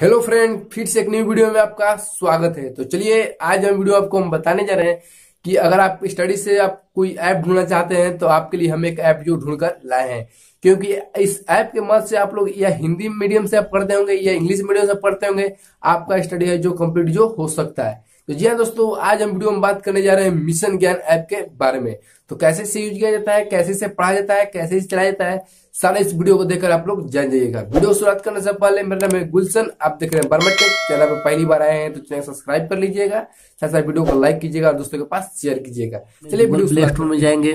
hello friend फिर से एक न्यू वीडियो में आपका स्वागत है तो चलिए आज हम वीडियो आपको हम बताने जा रहे हैं कि अगर आप स्टडी से आप कोई ऐप ढूंढना चाहते हैं तो आपके लिए हम एक ऐप जो ढूंढ कर लाए हैं क्योंकि इस ऐप के मदद से आप लोग या हिंदी मीडियम से आप पढ़ते होंगे या इंग्लिश मीडियम से पढ़ते होंगे आपका स्टडी है जो कम्प्लीट जो हो सकता है तो जी हाँ दोस्तों आज हम वीडियो में बात करने जा रहे हैं मिशन ज्ञान ऐप के बारे में तो कैसे इसे यूज किया जाता है कैसे इसे पढ़ा जाता है कैसे इसे चलाया जाता है सारे इस वीडियो को देखकर आप लोग जान जाइएगा वीडियो शुरुआत करने से पहले मेरा नाम है गुलशन आप देख रहे हैं बर्मा टेक चैनल पर पहली बार आए हैं तो चैनल सब्सक्राइब कर लीजिएगा साथ साथ वीडियो को लाइक कीजिएगा और दोस्तों के पास शेयर कीजिएगा चलिए वीडियो प्ले स्टोर में जाएंगे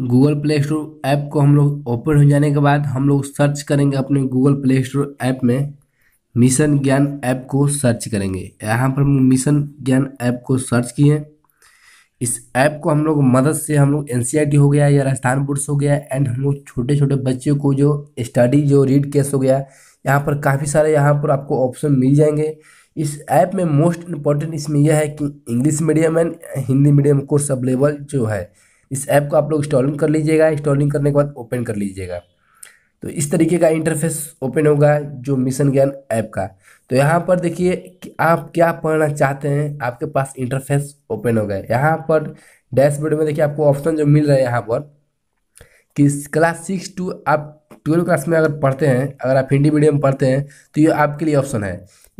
गूगल प्ले स्टोर ऐप को हम लोग ओपन हो जाने के बाद हम लोग सर्च करेंगे अपने गूगल प्ले स्टोर ऐप में मिशन ज्ञान ऐप को सर्च करेंगे यहाँ पर हम मिशन ज्ञान ऐप को सर्च किए इस ऐप को हम लोग मदद से हम लोग एन हो गया या राजस्थान बोर्ड्स हो गया एंड हम लोग छोटे छोटे बच्चों को जो स्टडी जो रीड केस हो गया यहाँ पर काफ़ी सारे यहाँ पर आपको ऑप्शन मिल जाएंगे इस ऐप में मोस्ट इम्पॉर्टेंट इसमें यह है कि English medium and Hindi medium course available जो है इस ऐप को आप लोग इंस्टॉलिंग कर लीजिएगा इंस्टॉलिंग करने के बाद ओपन कर लीजिएगा तो इस तरीके का इंटरफेस ओपन होगा जो मिशन ज्ञान ऐप का तो यहाँ पर देखिए कि आप क्या पढ़ना चाहते हैं आपके पास इंटरफेस ओपन होगा यहाँ पर डैशबोर्ड में देखिए आपको ऑप्शन जो मिल रहा है यहाँ पर कि क्लास सिक्स टू आप ट्वेल्व क्लास में अगर पढ़ते हैं अगर आप हिंदी मीडियम पढ़ते हैं तो ये आपके लिए ऑप्शन है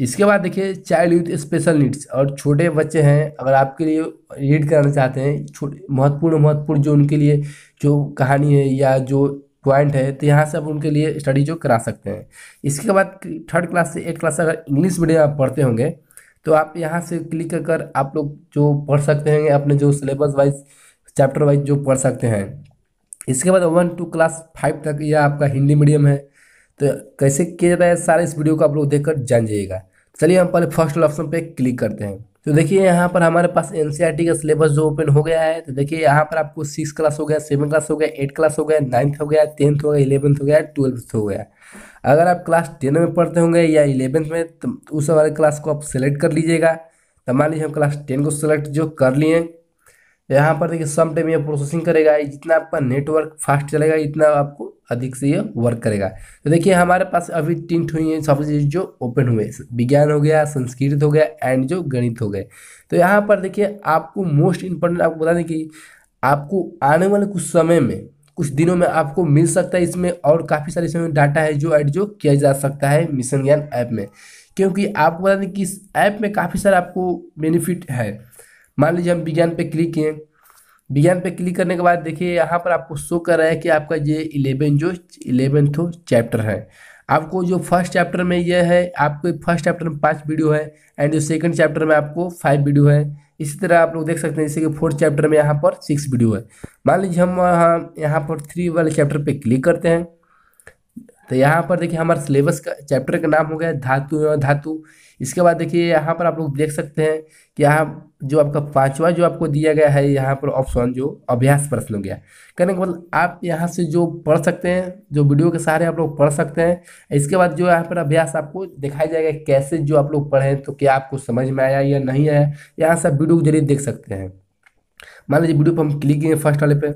इसके बाद देखिए चाइल्ड यूथ स्पेशल नीड्स और छोटे बच्चे हैं अगर आपके लिए रीड कराना चाहते हैं छोटे महत्वपूर्ण महत्वपूर्ण जो उनके लिए जो कहानी है या जो पॉइंट है तो यहाँ से आप उनके लिए स्टडी जो करा सकते हैं इसके बाद थर्ड क्लास से एट क्लास अगर इंग्लिश मीडियम आप पढ़ते होंगे तो आप यहाँ से क्लिक कर आप लोग जो पढ़ सकते हैं अपने जो सिलेबस वाइज चैप्टर वाइज जो पढ़ सकते हैं इसके बाद वन टू क्लास फाइव तक यह आपका हिंदी मीडियम है तो कैसे किया जाता है सारे इस वीडियो को आप लोग देख जान जाइएगा चलिए हम पहले फर्स्ट ऑप्शन पर क्लिक करते हैं तो देखिए यहाँ पर हमारे पास एन e का सिलेबस जो ओपन हो गया है तो देखिए यहाँ पर आपको सिक्स क्लास हो गया सेवन क्लास हो गया एट क्लास हो गया नाइन्थ हो गया टेंथ हो गया इलेवंथ हो गया ट्वेल्थ हो गया अगर आप क्लास टेन में पढ़ते होंगे या इलेवंथ में तो उस वाले क्लास को आप सेलेक्ट कर लीजिएगा तो मान लीजिए हम क्लास टेन को सेलेक्ट जो कर लिए यहाँ पर देखिए सम टाइम ये प्रोसेसिंग करेगा जितना आपका नेटवर्क फास्ट चलेगा इतना आपको अधिक से ये वर्क करेगा तो देखिए हमारे पास अभी तीन हुई हैं सब चीज़ जो ओपन हुए विज्ञान हो गया संस्कृत हो गया एंड जो गणित हो गए तो यहाँ पर देखिए आपको मोस्ट इम्पोर्टेंट आपको बता दें कि आपको आने वाले कुछ समय में कुछ दिनों में आपको मिल सकता है इसमें और काफ़ी सारे इसमें डाटा है जो एड जो किया जा सकता है मिशन ज्ञान ऐप में क्योंकि आपको बता दें कि इस ऐप में काफ़ी सारा आपको बेनिफिट है मान लीजिए हम विज्ञान पे क्लिक किए विज्ञान पे क्लिक करने के बाद देखिए यहाँ पर आपको शो कर रहा है कि आपका ये इलेवन जो इलेवेंथ चैप्टर तो है आपको जो फर्स्ट चैप्टर में यह है आपको फर्स्ट चैप्टर में पाँच वीडियो है एंड जो सेकंड चैप्टर में आपको फाइव वीडियो है इसी तरह आप लोग देख सकते हैं जैसे कि फोर्थ चैप्टर में यहाँ पर सिक्स वीडियो है मान लीजिए हम यहाँ पर थ्री वाले चैप्टर पर क्लिक करते हैं तो यहाँ पर देखिए हमारा सिलेबस का चैप्टर का नाम हो गया धातु एवं धातु इसके बाद देखिए यहाँ पर आप लोग देख सकते हैं कि यहाँ जो आपका पांचवा जो आपको दिया गया है यहाँ पर ऑप्शन जो अभ्यास प्रश्न हो गया कहने के मतलब आप यहाँ से जो पढ़ सकते हैं जो वीडियो के सहारे आप लोग पढ़ सकते हैं इसके बाद जो यहाँ पर अभ्यास आपको दिखाया जाएगा कैसे जो आप लोग पढ़ें तो क्या आपको समझ में आया या नहीं आया यहाँ से आप वीडियो के जरिए देख सकते हैं मान लीजिए वीडियो पर हम क्लिक किए फर्स्ट वाले पे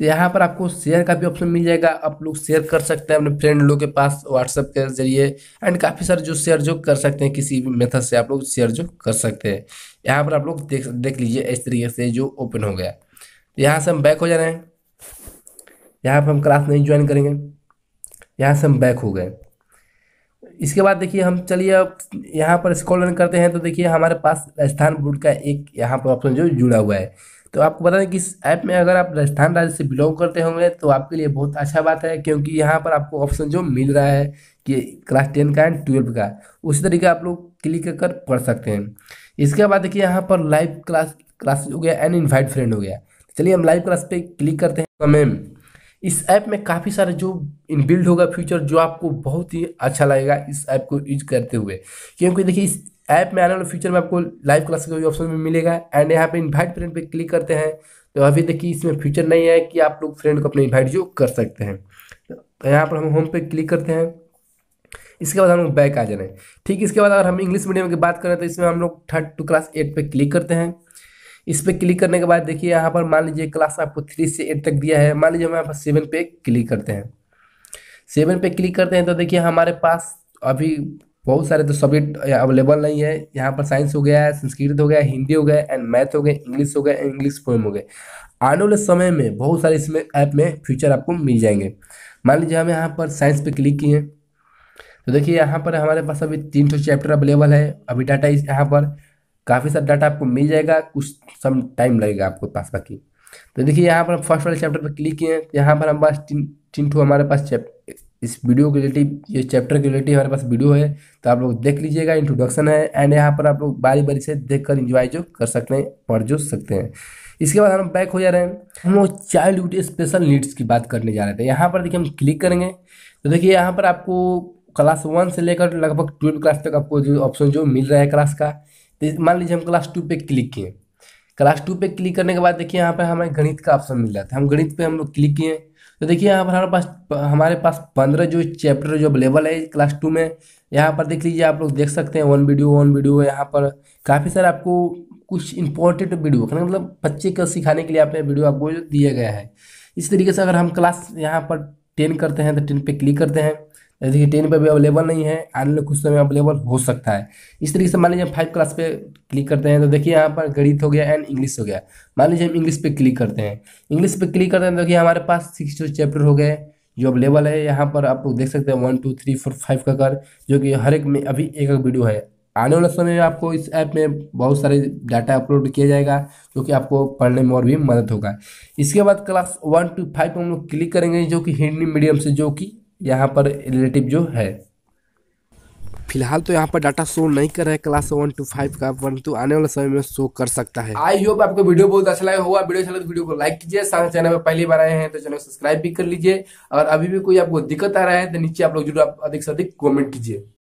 तो यहाँ पर आपको शेयर का भी ऑप्शन मिल जाएगा आप लोग शेयर कर सकते हैं अपने फ्रेंड लोग के पास व्हाट्सएप के जरिए एंड काफ़ी सारे जो शेयर जो कर सकते हैं किसी भी मेथड से आप लोग शेयर जो कर सकते हैं यहाँ पर आप लोग देख देख लीजिए इस तरीके से जो ओपन हो गया तो यहाँ से हम बैक हो जा रहे हैं यहाँ पर हम क्लास नहीं ज्वाइन करेंगे यहाँ से हम बैक हो गए इसके बाद देखिए हम चलिए अब यहाँ पर स्कॉल करते हैं तो देखिए हमारे पास राजस्थान बोर्ड का एक यहाँ पर ऑप्शन जो जुड़ा हुआ है तो आपको बता दें कि इस ऐप में अगर आप राजस्थान राज्य से बिलोंग करते होंगे तो आपके लिए बहुत अच्छा बात है क्योंकि यहाँ पर आपको ऑप्शन जो मिल रहा है कि क्लास टेन का एंड ट्वेल्व का उसी तरीके आप लोग क्लिक कर पढ़ सकते हैं इसके बाद देखिए यहाँ पर लाइव क्लास क्लास हो गया एंड इन्वाइट फ्रेंड हो गया चलिए हम लाइव क्लास पे क्लिक करते हैं तो मैम इस ऐप में काफ़ी सारा जो इन बिल्ड होगा फ्यूचर जो आपको बहुत ही अच्छा लगेगा इस ऐप को यूज करते हुए क्योंकि देखिए इस ऐप में आने वाले फ्यूचर में आपको लाइव क्लास का भी ऑप्शन भी मिलेगा एंड यहाँ पे इनवाइट फ्रेंड पे क्लिक करते हैं तो अभी देखिए इसमें फ्यूचर नहीं है कि आप लोग फ्रेंड को अपने इन्वाइट जो कर सकते हैं तो यहाँ पर हम होम पे क्लिक करते हैं इसके बाद हम लोग बैक आ जाए ठीक इसके बाद अगर हम इंग्लिश मीडियम की बात करें तो इसमें हम लोग थर्ड टू क्लास एट पर क्लिक करते हैं इस पर क्लिक करने के बाद देखिए यहाँ पर मान लीजिए क्लास आपको थ्री से एट तक दिया है मान लीजिए हम यहाँ पर सेवन पे क्लिक करते हैं सेवन पे क्लिक करते हैं तो देखिए हमारे पास अभी बहुत सारे तो सब्जेक्ट अवेलेबल नहीं है यहाँ पर साइंस हो गया है संस्कृत हो गया हिंदी हो गया एंड मैथ हो गया इंग्लिश हो गया एंड इंग्लिश पोएम हो गए आने वाले समय में बहुत सारे इसमें ऐप में फ्यूचर आपको मिल जाएंगे मान लीजिए हम यहाँ पर साइंस पे क्लिक किए तो देखिए यहाँ पर हमारे पास अभी तीन सौ चैप्टर अवेलेबल है अभी डाटा इस यहाँ पर काफ़ी सारा डाटा आपको मिल जाएगा कुछ सम टाइम लगेगा आपको पास बाकी तो देखिए यहाँ पर हम फर्स्ट वाले चैप्टर पर क्लिक किए हैं यहाँ पर हम पास तीन तीन हमारे पास इस वीडियो के रिलेटिव ये चैप्टर के रिलेटिव हमारे पास वीडियो है तो आप लोग देख लीजिएगा इंट्रोडक्शन है एंड यहाँ पर आप लोग बारी बारी से देख कर इंजॉय जो कर सकते हैं पढ़ जो सकते हैं इसके बाद हम बैक हो जा रहे हैं हम लोग हुड स्पेशल नीड्स की बात करने जा रहे थे यहाँ पर देखिए हम क्लिक करेंगे तो देखिए यहाँ पर आपको क्लास वन से लेकर लगभग ट्वेल्व क्लास तक आपको जो ऑप्शन जो मिल रहा है क्लास का तो मान लीजिए हम क्लास टू पे क्लिक किए क्लास टू पे क्लिक करने के बाद देखिए यहाँ पर हमें गणित का ऑप्शन मिल जाता है हम गणित पे हम लोग क्लिक किए तो देखिए यहाँ पर हमारे पास हमारे पास पंद्रह जो चैप्टर जो अवेलेबल है क्लास टू में यहाँ पर देख लीजिए आप लोग देख सकते हैं वन वीडियो वन वीडियो यहाँ पर काफ़ी सारे आपको कुछ इंपॉर्टेंट वीडियो मतलब, मतलब बच्चे को सिखाने के लिए आपने वीडियो आपको दिया गया है इस तरीके से अगर हम क्लास यहाँ पर टेन करते हैं तो टेन पे क्लिक करते हैं जैसे कि टेन पे अभी अवेलेबल नहीं है आने वाले कुछ समय अवेलेबल हो सकता है इस तरीके से मान लीजिए हम फाइव क्लास पे क्लिक करते हैं तो देखिए यहाँ पर गणित हो गया एंड इंग्लिश हो गया मान लीजिए हम इंग्लिश पे क्लिक करते हैं इंग्लिश पे क्लिक करते हैं तो देखिए हमारे पास सिक्स चैप्टर हो गए जो अवेलेबल है यहाँ पर आप लोग देख सकते हैं one two three four five का कर जो कि हर एक में अभी एक एक वीडियो है आने वाले समय में आपको इस ऐप में बहुत सारे डाटा अपलोड किया जाएगा जो कि आपको पढ़ने में और भी मदद होगा इसके बाद क्लास वन टू फाइव पर हम लोग क्लिक करेंगे जो कि हिंदी मीडियम से जो कि यहाँ पर रिलेटिव जो है फिलहाल तो यहाँ पर डाटा शो नहीं कर रहा है क्लास वन टू फाइव का परंतु आने वाले समय में शो कर सकता है आई होप आपको वीडियो बहुत अच्छा लगा होगा वीडियो अच्छा लगे तो वीडियो को लाइक कीजिए साथ चैनल पर पहली बार आए हैं तो चैनल सब्सक्राइब भी कर लीजिए और अभी भी कोई आपको दिक्कत आ रहा है तो नीचे आप लोग जरूर अधिक से अधिक कॉमेंट कीजिए